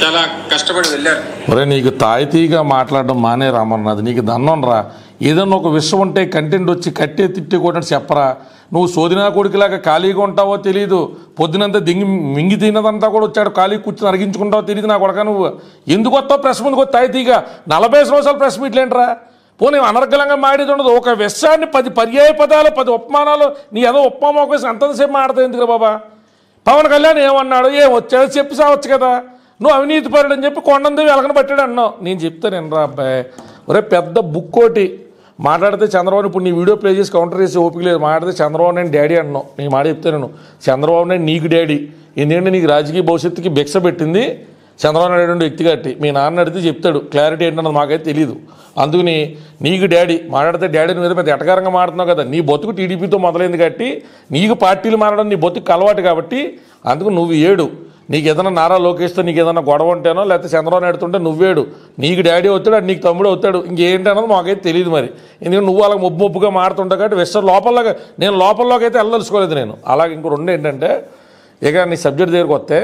చాలా కష్టపడి వెళ్ళారు ఒరే నీకు తాయితీగా మాట్లాడడం మానే రామన్నది నీకు దన్నం రా ఏదన్నా ఒక విషయం ఉంటే కంటెంట్ వచ్చి కట్టే తిట్టి కూడా చెప్పరా నువ్వు సోదినా కొడుకులాగా ఖాళీగా ఉంటావో తెలియదు పొద్దునంతా దింగి మింగి తినదంతా కూడా వచ్చాడు ఖాళీ కూర్చొని అరిగించుకుంటావో తెలియదు నా కొడక నువ్వు ఎందుకు వస్తావు ప్రెస్ ముందుకు తాయితీగా నలభై సంవత్సరాలు ప్రెస్ మీట్లేంట్రా పోనీ అనర్గలంగా మాడేది ఉండదు ఒక విషయాన్ని పది పర్యాయ పదాలు పది ఉపమానాలు నీ ఏదో ఉపమానం ఒక అంతసేపు మాడతావు ఎందుకు బాబా పవన్ కళ్యాణ్ ఏమన్నాడు ఏం వచ్చాడు చెప్పి సావచ్చు కదా నువ్వు అవినీతి పరుడు అని చెప్పి కొండందేవి వెలగన పట్టాడు అన్నావు నేను చెప్తాను ఎనరా అబ్బాయి ఒరే పెద్ద బుక్ ఒకటి మాట్లాడితే చంద్రబాబు ఇప్పుడు నీ వీడియో ప్లే చేసి కౌంటర్ చేసి ఓపిక లేదు మాట్లాడితే చంద్రబాబు నేను డాడీ అన్నావు నేను మాట చెప్తాను నేను చంద్రబాబు నేను నీకు డాడీ ఎందుకంటే నీకు రాజకీయ భవిష్యత్తుకి భిక్ష పెట్టింది చంద్రబాబు నాయుడు వ్యక్తి కాబట్టి మీ నాన్న అడిగితే చెప్తాడు క్లారిటీ ఏంటన్నది మాకైతే తెలియదు అందుకని నీకు డాడీ మాట్లాడితే డాడీ మీద పెద్ద ఎటకారంగా మాట్లాడుతున్నావు కదా నీ బతుకు టీడీపీతో మొదలైంది కాబట్టి నీకు పార్టీలు మారడం నీ బతుకు అలవాటు కాబట్టి అందుకు నువ్వు ఏడు నీకు ఏదైనా నారా లోకేష్తో నీకు ఏదైనా గొడవ ఉంటేనో లేకపోతే చంద్రబాబు నాయుడుతుంటే నువ్వేడు నీకు డాడీ అవుతాడు అది నీకు తమ్ముడు అవుతాడు ఇంకేంటన్నది మాకైతే తెలియదు మరి ఎందుకంటే నువ్వు అలాగే మొబ్బు మొబ్బుగా మారుతుంటావు కాబట్టి వెస్టర్ లోపలగా నేను లోపల్లోకి అయితే వెళ్ళదలుచుకోలేదు నేను అలాగే ఇంకో రెండు ఏంటంటే ఇక నీ సబ్జెక్ట్ దగ్గరికి వస్తే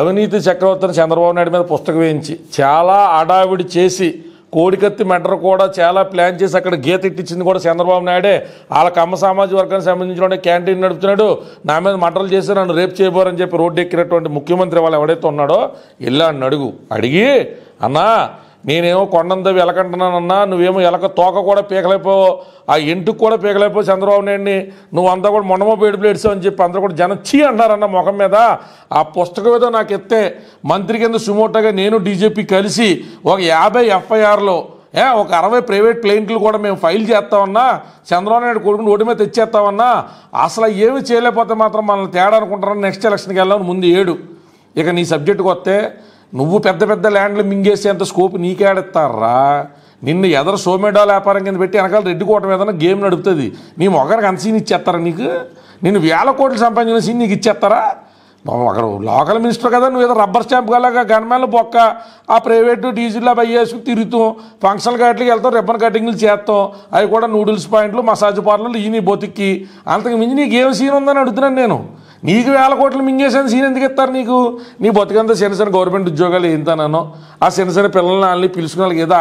అవినీతి చక్రవర్తిని చంద్రబాబు నాయుడు మీద పుస్తకం వేయించి చాలా అడావిడి చేసి కోడికత్తి మెటర్ కూడా చాలా ప్లాన్ చేసి అక్కడ గీత ఇట్టించింది కూడా చంద్రబాబు నాయుడే వాళ్ళ కమ్మ సామాజిక వర్గానికి సంబంధించిన క్యాంటీన్ నడుపుతున్నాడు నా మీద మటర్లు చేసి నన్ను రేపు చేయబోరని చెప్పి రోడ్డు ఎక్కినటువంటి ముఖ్యమంత్రి వాళ్ళు ఎవడైతే ఉన్నాడో వెళ్ళా అడుగు అడిగి అన్నా నేనేమో కొండంతో వెలకంటున్నానన్నా నువ్వేమో ఎలక తోక కూడా పీకలేపోవు ఆ ఇంటికి కూడా పీకలేపోవు చంద్రబాబు నాయుడిని అంతా కూడా మొండమో పేడుపులు ఏడ్చావు అని చెప్పి అందరూ కూడా జనచ్చి చీ అన్నారన్న ముఖం మీద ఆ పుస్తకం మీద నాకు ఎత్తే మంత్రి కింద సుమోటగా నేను డీజేపీ కలిసి ఒక యాభై ఎఫ్ఐఆర్లో ఏ ఒక అరవై ప్రైవేట్ క్లయింట్లు కూడా మేము ఫైల్ చేస్తామన్నా చంద్రబాబు నాయుడు కొడుకుని ఓటు మీద తెచ్చేస్తామన్నా అసలు ఏమి చేయలేకపోతే మాత్రం మనల్ని తేడా అనుకుంటారని నెక్స్ట్ ఎలక్షన్కి వెళ్ళాలని ముందు ఏడు ఇక నీ సబ్జెక్టుకు వస్తే నువ్వు పెద్ద పెద్ద ల్యాండ్లు మింగేసేంత స్కోప్ నీకేడెత్తారా నిన్ను ఎదరు సోమేడాల వ్యాపారం కింద పెట్టి వెనకాల రెడ్డి కోట మీద గేమ్ నడుపుతుంది నీ ఒకరికి అంత సీన్ ఇచ్చేస్తారా నీకు నేను వేల కోట్లు సంపాదించిన సీన్ నీకు ఇచ్చేస్తారా ఒకరు లోకల్ మినిస్టర్ కదా నువ్వు ఏదో రబ్బర్ స్టాంప్ గలగా గన్మేల బొక్క ఆ ప్రైవేటు డీజిల్ అవి వేసుకు తిరుగుతాం ఫంక్షన్ కట్లకి వెళ్తాం రిబ్బన్ కటింగ్లు చేస్తాం అవి కూడా నూడిల్స్ పాయింట్లు మసాజ్ పార్లర్లు ఈ బొతిక్కి అంతకు మించి నీకు ఏం సీన్ ఉందని అడుగుతున్నాను నేను నీకు వేల కోట్లు మింగేసాను సీన్ ఎందుకు ఇస్తారు నీకు నీ బతుకంతా చిన్న చిన్న గవర్నమెంట్ ఉద్యోగాలు నన్ను ఆ చిన్న చిన్న పిల్లల్ని వాళ్ళని పిలుచుకున్న వాళ్ళకి ఏదో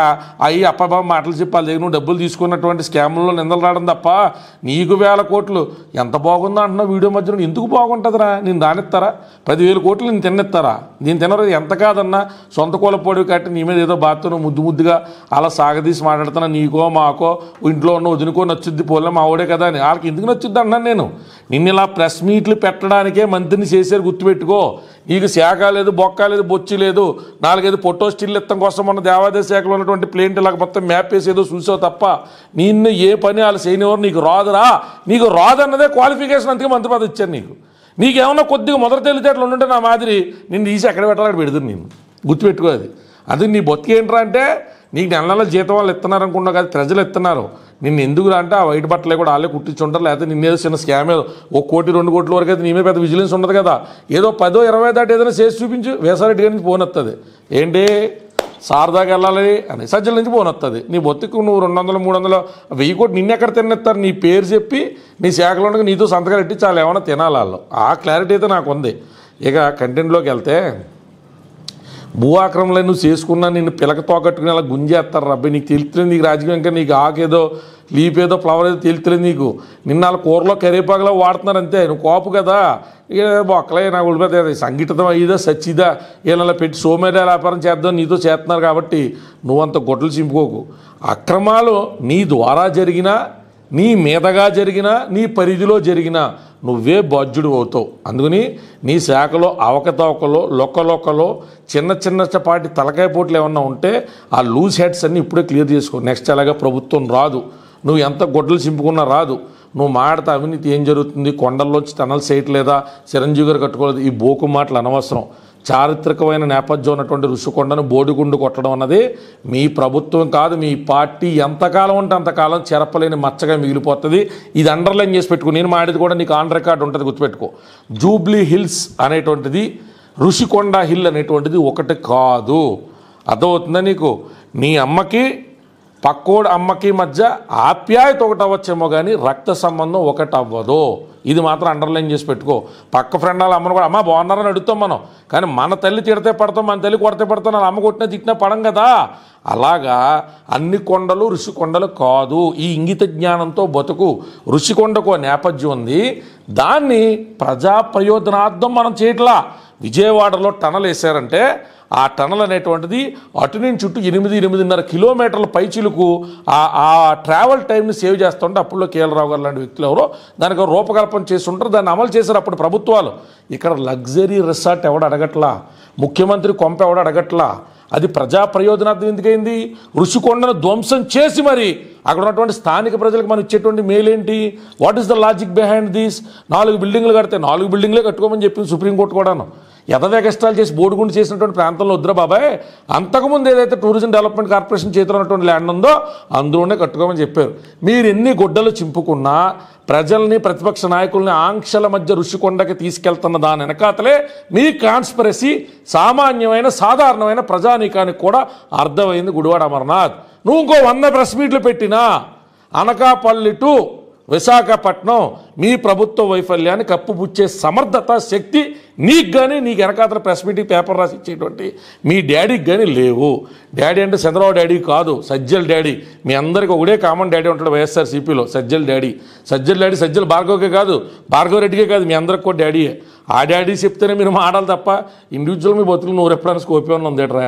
అయ్యి అప్పబాబు మాటలు చెప్పాలి దగ్గర నువ్వు డబ్బులు తీసుకున్నటువంటి స్కామ్లో నిందలు రావడం తప్ప నీకు వేల కోట్లు ఎంత బాగుందో అంటున్నావు వీడియో మధ్యలో ఎందుకు బాగుంటుందిరా నేను దానిస్తారా పదివేల కోట్లు నేను తిన్నిస్తారా నేను తినరు ఎంత కాదన్నా సొంత కూల పొడివి కట్టి నీ మీద ఏదో బాధతో ముద్దు ముద్దుగా అలా సాగదీసి మాట్లాడుతున్నా నీకో మాకో ఇంట్లో ఉన్న వదినుకో నచ్చుద్ది పోలే మా ఆవిడే కదా అని వాళ్ళకి ఎందుకు నచ్చుద్ది అన్నాను నేను నిన్ను ఇలా ప్రెస్ మీట్లు పెట్టడం ఉండడానికే మంత్రిని చేశారు గుర్తుపెట్టుకో నీకు శాఖ లేదు బొక్క లేదు బొచ్చి లేదు నాలుగైదు ఫోటో స్టిల్ ఇత్తం కోసం మన దేవాదాయ శాఖలో ఉన్నటువంటి ప్లేన్ ఇలా మొత్తం మ్యాప్ వేసేదో చూసావు తప్ప నిన్ను ఏ పని వాళ్ళు చేయనివారు నీకు రాదురా నీకు రాదన్నదే క్వాలిఫికేషన్ అందుకే మంత్రి పదవి ఇచ్చాను నీకు నీకేమన్నా కొద్దిగా మొదటి అట్లా ఉండుంటే నా మాదిరి నిన్ను తీసి ఎక్కడ పెట్టాలి అక్కడ పెడుతుంది నేను గుర్తుపెట్టుకోదు అది నీ నీ ఏంట్రా అంటే నీకు నెల నెల జీతం వాళ్ళు ఇస్తున్నారు అనుకున్నా కాదు ప్రజలు ఇస్తున్నారు నిన్ను ఎందుకు అంటే ఆ వైట్ బట్టలే కూడా వాళ్ళే కుట్టించుంటారు లేకపోతే ఏదో చిన్న స్కామ్ ఏదో ఒక కోటి రెండు కోట్ల వరకు అయితే నీ మీద పెద్ద విజిలెన్స్ ఉండదు కదా ఏదో పదో ఇరవై దాటి ఏదైనా చేసి చూపించు వేసారెడ్డి గారి నుంచి ఫోన్ వస్తుంది ఏంటి సారదాకి వెళ్ళాలి అని సజ్జల నుంచి ఫోన్ వస్తుంది నీ బొత్తికి నువ్వు రెండు వందలు మూడు వందలు వెయ్యి కోటి ఎక్కడ తిన్నెత్తారు నీ పేరు చెప్పి నీ శాఖలో ఉండగా నీతో సంతకాలు ఇట్టి చాలా ఏమైనా తినాలి వాళ్ళు ఆ క్లారిటీ అయితే నాకు ఉంది ఇక కంటెంట్లోకి వెళ్తే భూ ఆక్రమణలు నువ్వు చేసుకున్నా నేను పిలక తోగట్టుకుని అలా గుంజేస్తారు రబ్బి నీకు తెలుస్తుంది నీకు రాజకీయం ఇంకా నీకు ఆకేదో లీప్ ఏదో ఫ్లవర్ ఏదో తెలుతుంది నీకు నిన్న వాళ్ళ కూరలో కరేపాకలో వాడుతున్నారు అంతే నువ్వు కోపు కదా బొక్కలే నాకు ఉడిపోతుంది సంఘటితం అయ్యిదా సచ్చిదా ఇలా పెట్టి సోమేడా వ్యాపారం చేద్దాం నీతో చేస్తున్నారు కాబట్టి నువ్వంత గొడ్లు చింపుకోకు అక్రమాలు నీ ద్వారా జరిగినా నీ మీదగా జరిగినా నీ పరిధిలో జరిగినా నువ్వే బాధ్యుడు అవుతావు అందుకని నీ శాఖలో అవకతవకలో లొక్కలొక్కలో చిన్న చిన్నపాటి తలకాయ పోట్లు ఏమన్నా ఉంటే ఆ లూజ్ హెడ్స్ అన్నీ ఇప్పుడే క్లియర్ చేసుకో నెక్స్ట్ అలాగే ప్రభుత్వం రాదు నువ్వు ఎంత గొడ్డలు చింపుకున్నా రాదు నువ్వు మాడితే అవినీతి ఏం జరుగుతుంది కొండల్లోంచి టనల్స్ వేయట్లేదా చిరంజీవి గారు కట్టుకోలేదు ఈ బోకు మాటలు అనవసరం చారిత్రకమైన నేపథ్యం ఉన్నటువంటి ఋషికొండను బోడిగుండు కొట్టడం అన్నది మీ ప్రభుత్వం కాదు మీ పార్టీ ఎంతకాలం ఉంటే అంతకాలం చెరపలేని మచ్చగా మిగిలిపోతుంది ఇది అండర్లైన్ చేసి పెట్టుకో నేను మాడేది కూడా నీకు ఆన్ రికార్డు ఉంటుంది గుర్తుపెట్టుకో జూబ్లీ హిల్స్ అనేటువంటిది ఋషికొండ హిల్ అనేటువంటిది ఒకటి కాదు అర్థమవుతుందా నీకు నీ అమ్మకి పక్కోడు అమ్మకి మధ్య ఆప్యాయత ఒకటి అవ్వచ్చేమో కానీ రక్త సంబంధం ఒకటి అవ్వదు ఇది మాత్రం అండర్లైన్ చేసి పెట్టుకో పక్క ఫ్రెండ్ వాళ్ళ అమ్మను కూడా అమ్మ బాగున్నారని అడుగుతాం మనం కానీ మన తల్లి తిడితే పడతాం మన తల్లి కొడితే పడతాం అని అమ్మ కొట్టినా తిట్టినా పడం కదా అలాగా అన్ని కొండలు ఋషికొండలు కాదు ఈ ఇంగిత జ్ఞానంతో బతుకు ఋషికొండకు నేపథ్యం ఉంది దాన్ని ప్రజా ప్రయోజనార్థం మనం చేయట్లా విజయవాడలో టనల్ వేశారంటే ఆ టనల్ అనేటువంటిది అటు నుంచి చుట్టూ ఎనిమిది ఎనిమిదిన్నర కిలోమీటర్ల పైచీలకు ఆ ఆ ట్రావెల్ టైంని సేవ్ చేస్తుంటే అప్పుడులో కేఎల్ రావు గారు లాంటి వ్యక్తులు ఎవరో దానికి రూపకల్పన చేస్తుంటారు దాన్ని అమలు చేశారు అప్పుడు ప్రభుత్వాలు ఇక్కడ లగ్జరీ రిసార్ట్ ఎవడ అడగట్లా ముఖ్యమంత్రి కొంప ఎవడ అడగట్లా అది ప్రజా ప్రయోజనార్థం ఎందుకైంది ఋషికొండను ధ్వంసం చేసి మరి అక్కడ ఉన్నటువంటి స్థానిక ప్రజలకు మనం ఇచ్చేటువంటి మేలు ఏంటి what is the logic behind these నాలుగు బిల్డింగ్లు కడితే నాలుగు బిల్డింగ్లే కట్టుకోమని చెప్పింది సుప్రీంకోర్టు కూడాను ఎగస్ట్రాలు చేసి బోడుగుండు చేసినటువంటి ప్రాంతంలో వద్దురా బాబాయ్ అంతకుముందు ఏదైతే టూరిజం డెవలప్మెంట్ కార్పొరేషన్ చేతిలో ఉన్నటువంటి ల్యాండ్ ఉందో అందులోనే కట్టుకోమని చెప్పారు మీరు ఎన్ని గుడ్డలు చింపుకున్నా ప్రజల్ని ప్రతిపక్ష నాయకుల్ని ఆంక్షల మధ్య ఋషికొండకి తీసుకెళ్తున్న దాని వెనకాతలే మీ కాన్స్పరసీ సామాన్యమైన సాధారణమైన ప్రజానీకానికి కూడా అర్థమైంది గుడివాడ అమర్నాథ్ నువ్వు ఇంకో వంద ప్రెస్ మీట్లు పెట్టినా అనకాపల్లి టు విశాఖపట్నం మీ ప్రభుత్వ వైఫల్యాన్ని కప్పుపుచ్చే సమర్థత శక్తి నీకు కానీ నీకు వెనకాతల ప్రెస్ మీటింగ్ పేపర్ రాసి ఇచ్చేటువంటి మీ డాడీకి కానీ లేవు డాడీ అంటే చంద్రబాబు డాడీ కాదు సజ్జల్ డాడీ మీ అందరికీ ఒకడే కామన్ డాడీ ఉంటాడు వైఎస్ఆర్సీపీలో సజ్జల్ డాడీ సజ్జల్ డాడీ సజ్జల్ భార్గవకే కాదు భార్గవరెడ్డికే కాదు మీ అందరికి కూడా డాడీయే ఆ డాడీ చెప్తేనే మీరు మాడాలి తప్ప ఇండివిజువల్ మీ బతుకులు నువ్వు ఎప్పుడైనా స్కోప్ ఉంది ఉందేట్రా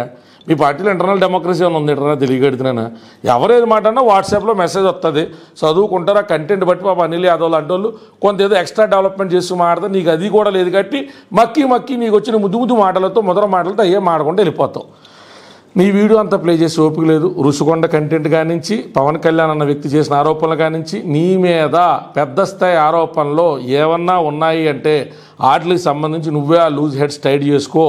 మీ పార్టీలో ఇంటర్నల్ డెమోక్రసీ అని ఉంది ఇంటర్నల్ ఎవరు ఏది మాట అన్నా వాట్సాప్లో మెసేజ్ వస్తుంది చదువుకుంటారు ఆ కంటెంట్ బట్టి పాప అనిల్ యాదవ్ లాంటి వాళ్ళు కొంత ఏదో ఎక్స్ట్రా డెవలప్మెంట్ చేస్తూ మాట్లాడతారు నీకు అది కూడా లేదు కాబట్టి మక్కి మక్కి నీకు వచ్చిన ముద్దు ముద్దు మాటలతో మొదటి మాటలతో అయ్యే మాడకుండా వెళ్ళిపోతావు నీ వీడియో అంతా ప్లే చేసి ఓపిక లేదు రుషికొండ కంటెంట్ కానించి పవన్ కళ్యాణ్ అన్న వ్యక్తి చేసిన ఆరోపణలు కానించి నీ మీద పెద్ద స్థాయి ఆరోపణలు ఏమన్నా ఉన్నాయి అంటే వాటికి సంబంధించి నువ్వే ఆ లూజ్ హెడ్స్ టైడ్ చేసుకో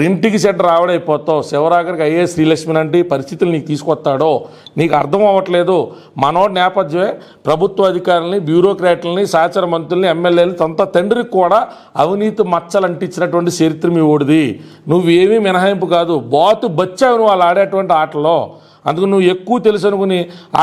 రింటికి సెట్ రావడైపోతావు శివరాగరికి అయ్యే శ్రీలక్ష్మి లాంటి పరిస్థితులు నీకు తీసుకొస్తాడో నీకు అర్థం అవ్వట్లేదు మనో నేపథ్యమే ప్రభుత్వ అధికారులని బ్యూరోక్రాట్లని సహచర మంత్రుల్ని ఎమ్మెల్యేలు తొంత తండ్రికి కూడా అవినీతి మచ్చలు అంటించినటువంటి చరిత్ర మీ ఓడిది నువ్వేమీ మినహాయింపు కాదు బాతు బచ్చావు వాళ్ళు ఆడేటువంటి ఆటలో అందుకు నువ్వు ఎక్కువ తెలుసు అనుకుని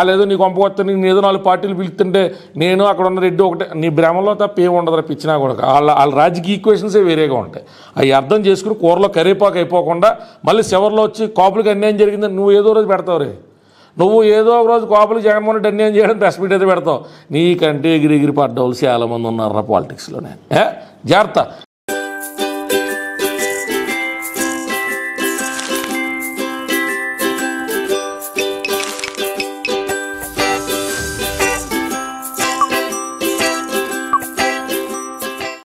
లేదో నీకు పంపకొస్తే నేను ఏదో నాలుగు పార్టీలు పిలుస్తుంటే నేను అక్కడ ఉన్న రెడ్డి ఒకటే నీ భ్రమలో తప్ప ఏమి ఉండదు పిచ్చినా కూడా వాళ్ళ వాళ్ళ రాజకీయ ఈక్వేషన్సే వేరేగా ఉంటాయి అవి అర్థం చేసుకుని కూరలో కరేపాకు అయిపోకుండా మళ్ళీ చివరిలో వచ్చి కాపులకి అన్యాయం జరిగిందని నువ్వు ఏదో రోజు పెడతావు రే నువ్వు ఏదో ఒక రోజు కాపులు జగన్మోహన్ రెడ్డి అన్యాయం చేయడం ప్రెస్ మీట్ అయితే పెడతావు నీకంటే ఎగిరి ఎగిరి పడ్డోళ్ళు చాలామంది ఉన్నారా పాలిటిక్స్లోనే జాగ్రత్త